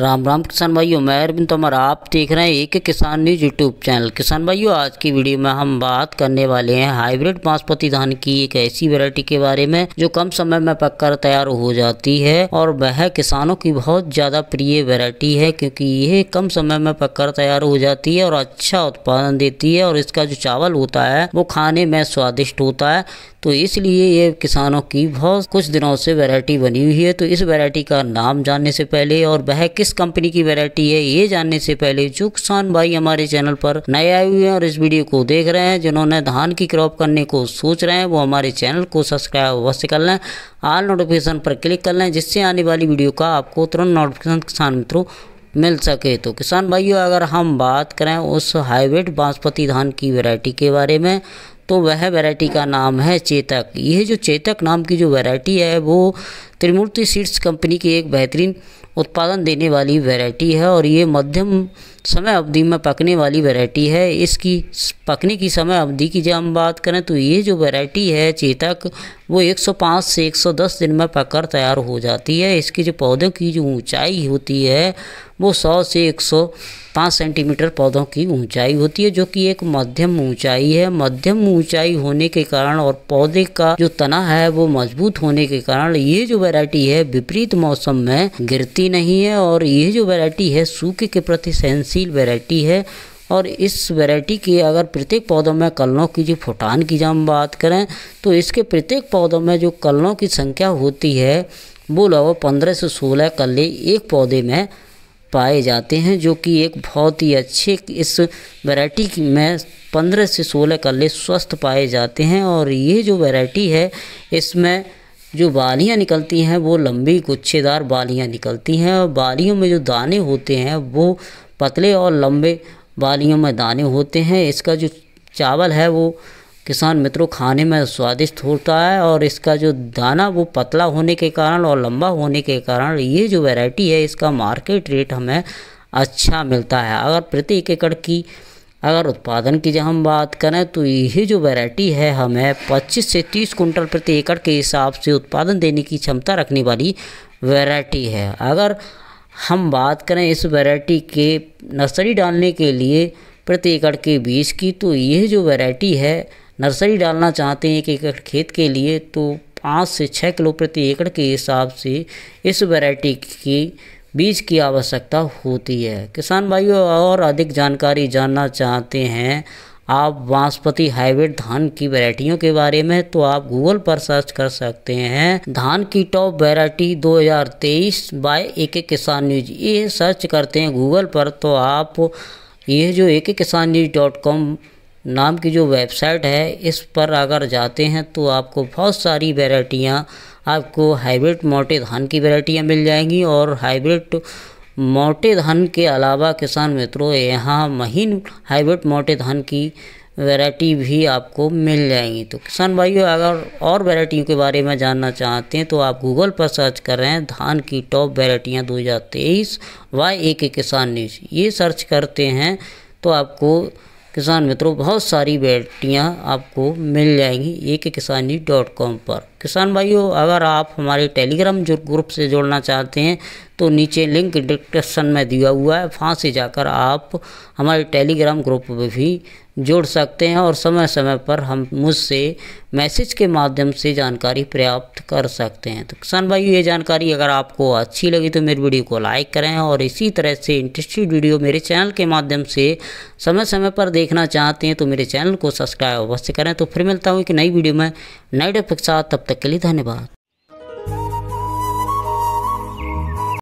राम राम किसान भाइयों मैं अरविंद तोमर आप देख रहे हैं एक किसान न्यूज यूट्यूब चैनल किसान भाइयों आज की वीडियो में हम बात करने वाले हैं हाइब्रिड बासमती धान की एक ऐसी वेरायटी के बारे में जो कम समय में पककर तैयार हो जाती है और वह किसानों की बहुत ज्यादा प्रिय वेरायटी है क्योंकि यह कम समय में पककर तैयार हो जाती है और अच्छा उत्पादन देती है और इसका जो चावल होता है वो खाने में स्वादिष्ट होता है तो इसलिए ये किसानों की बहुत कुछ दिनों से वैरायटी बनी हुई है तो इस वैरायटी का नाम जानने से पहले और वह किस कंपनी की वैरायटी है ये जानने से पहले जो किसान भाई हमारे चैनल पर नए आए हुए हैं और इस वीडियो को देख रहे हैं जिन्होंने धान की क्रॉप करने को सोच रहे हैं वो हमारे चैनल को सब्सक्राइब अवश्य कर लें आल नोटिफिकेशन पर क्लिक कर लें जिससे आने वाली वीडियो का आपको तुरंत नोटिफिकेशन किसान मित्रों मिल सके तो किसान भाइयों अगर हम बात करें उस हाईब्रिड बासमती धान की वैरायटी के बारे में तो वह वैरायटी का नाम है चेतक यह जो चेतक नाम की जो वैरायटी है वो त्रिमूर्ति सीड्स कंपनी की एक बेहतरीन उत्पादन देने वाली वैरायटी है और ये मध्यम समय अवधि में पकने वाली वैरायटी है इसकी पकने की समय अवधि की जब हम बात करें तो ये जो वैरायटी है चेतक वो 105 से 110 दिन में पककर तैयार हो जाती है इसकी जो पौधों की जो ऊंचाई होती है वो 100 से 105 सेंटीमीटर पौधों की ऊंचाई होती है जो कि एक मध्यम ऊंचाई है मध्यम ऊंचाई होने के कारण और पौधे का जो तना है वो मजबूत होने के कारण ये जो वैरायटी है विपरीत मौसम में गिरती नहीं है और ये जो वैरायटी है सूखे के प्रति सहनशील वैरायटी है और इस वैरायटी की अगर प्रत्येक पौधों में कलनों की जो फुटान की जब हम बात करें तो इसके प्रत्येक पौधों में जो कलनों की संख्या होती है वो लगभग पंद्रह से सोलह कल्ले एक पौधे में पाए जाते हैं जो कि एक बहुत ही अच्छे इस वैरायटी में पंद्रह से सोलह कल्ले स्वस्थ पाए जाते हैं और ये जो वैरायटी है इसमें जो बालियाँ निकलती हैं वो लंबी गुच्छेदार बालियाँ निकलती हैं और बालियों में जो दाने होते हैं वो पतले और लंबे बालियों में दाने होते हैं इसका जो चावल है वो किसान मित्रों खाने में स्वादिष्ट होता है और इसका जो दाना वो पतला होने के कारण और लंबा होने के कारण ये जो वैरायटी है इसका मार्केट रेट हमें अच्छा मिलता है अगर प्रति एक एकड़ की अगर उत्पादन की जब हम बात करें तो यही जो वैरायटी है हमें 25 से 30 कुंटल प्रति एकड़ के हिसाब से उत्पादन देने की क्षमता रखने वाली वैरायटी है अगर हम बात करें इस वैरायटी के नर्सरी डालने के लिए प्रति एकड़ के बीज की तो यह जो वैरायटी है नर्सरी डालना चाहते हैं एक एकड़ खेत के लिए तो पाँच से छः किलो प्रति एकड़ के हिसाब से इस वैरायटी की बीज की आवश्यकता होती है किसान भाइयों और अधिक जानकारी जानना चाहते हैं आप बांसपति हाइब्रिड धान की वैरायटियों के बारे में तो आप गूगल पर सर्च कर सकते हैं धान की टॉप वैरायटी 2023 बाय एक एक किसान न्यूज ये सर्च करते हैं गूगल पर तो आप ये जो एक एक किसान न्यूज डॉट कॉम नाम की जो वेबसाइट है इस पर अगर जाते हैं तो आपको बहुत सारी वेराइटियाँ आपको हाइब्रिड मोटे धान की वेराइटियाँ मिल जाएंगी और हाइब्रिड मोटे धान के अलावा किसान मित्रों यहाँ महीन हाइब्रिड मोटे धान की वैरायटी भी आपको मिल जाएंगी तो किसान भाइयों अगर और वैरायटियों के बारे में जानना चाहते हैं तो आप गूगल पर सर्च कर रहे हैं धान की टॉप वैरायटियाँ दो हज़ार तेईस ए एक किसान न्यूज़ ये सर्च करते हैं तो आपको किसान मित्रों बहुत सारी बेटियाँ आपको मिल जाएंगी एक किसानी डॉट कॉम पर किसान भाइयों अगर आप हमारे टेलीग्राम जो ग्रुप से जोड़ना चाहते हैं तो नीचे लिंक डिस्क्रिप्शन में दिया हुआ है वहाँ से जाकर आप हमारे टेलीग्राम ग्रुप में भी जोड़ सकते हैं और समय समय पर हम मुझसे मैसेज के माध्यम से जानकारी प्राप्त कर सकते हैं तो किसान भाई ये जानकारी अगर आपको अच्छी लगी तो मेरी वीडियो को लाइक करें और इसी तरह से इंटरेस्टेड वीडियो मेरे चैनल के माध्यम से समय समय पर देखना चाहते हैं तो मेरे चैनल को सब्सक्राइब अवश्य करें तो फिर मिलता हूँ एक नई वीडियो में नए डे के साथ तब तक के लिए धन्यवाद